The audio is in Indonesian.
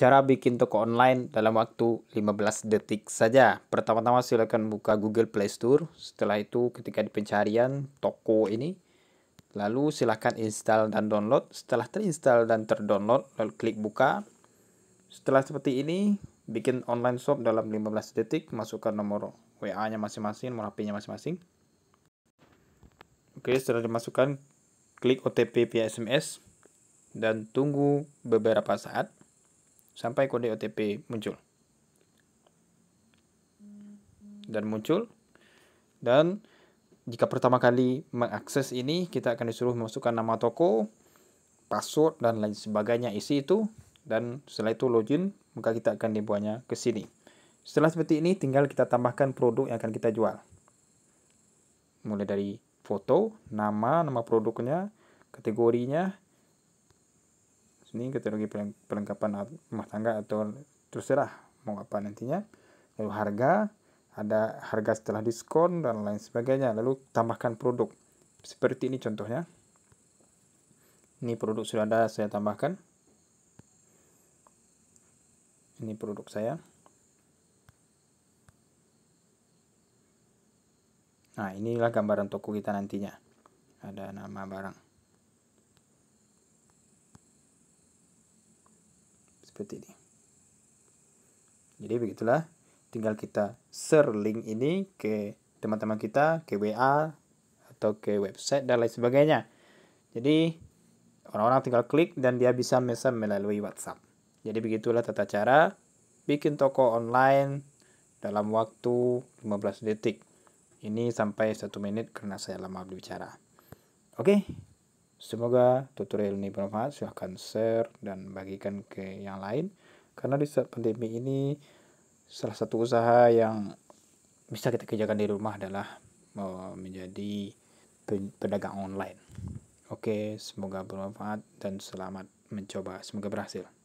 Cara bikin toko online dalam waktu 15 detik saja. Pertama-tama silakan buka Google Play Store. Setelah itu ketika di pencarian toko ini, lalu silakan install dan download. Setelah terinstall dan terdownload, lalu klik buka. Setelah seperti ini, bikin online shop dalam 15 detik, masukkan nomor WA-nya masing-masing, nomor HP-nya masing-masing. Oke, setelah dimasukkan, klik OTP via SMS dan tunggu beberapa saat sampai kode OTP muncul. Dan muncul. Dan jika pertama kali mengakses ini, kita akan disuruh memasukkan nama toko, password, dan lain sebagainya isi itu. Dan setelah itu login, maka kita akan dibuatnya ke sini. Setelah seperti ini, tinggal kita tambahkan produk yang akan kita jual. Mulai dari foto, nama, nama produknya, kategorinya, ini teknologi perlengkapan rumah tangga atau terserah mau apa nantinya lalu harga ada harga setelah diskon dan lain sebagainya lalu tambahkan produk seperti ini contohnya ini produk sudah ada saya tambahkan ini produk saya nah inilah gambaran toko kita nantinya ada nama barang seperti ini jadi begitulah tinggal kita share link ini ke teman-teman kita ke WA atau ke website dan lain sebagainya jadi orang-orang tinggal klik dan dia bisa memesan melalui WhatsApp jadi begitulah tata cara bikin toko online dalam waktu 15 detik ini sampai satu menit karena saya lama berbicara oke Semoga tutorial ini bermanfaat. Silahkan share dan bagikan ke yang lain. Karena di saat pandemi ini, salah satu usaha yang bisa kita kerjakan di rumah adalah eh, menjadi pedagang online. Oke, semoga bermanfaat dan selamat mencoba. Semoga berhasil.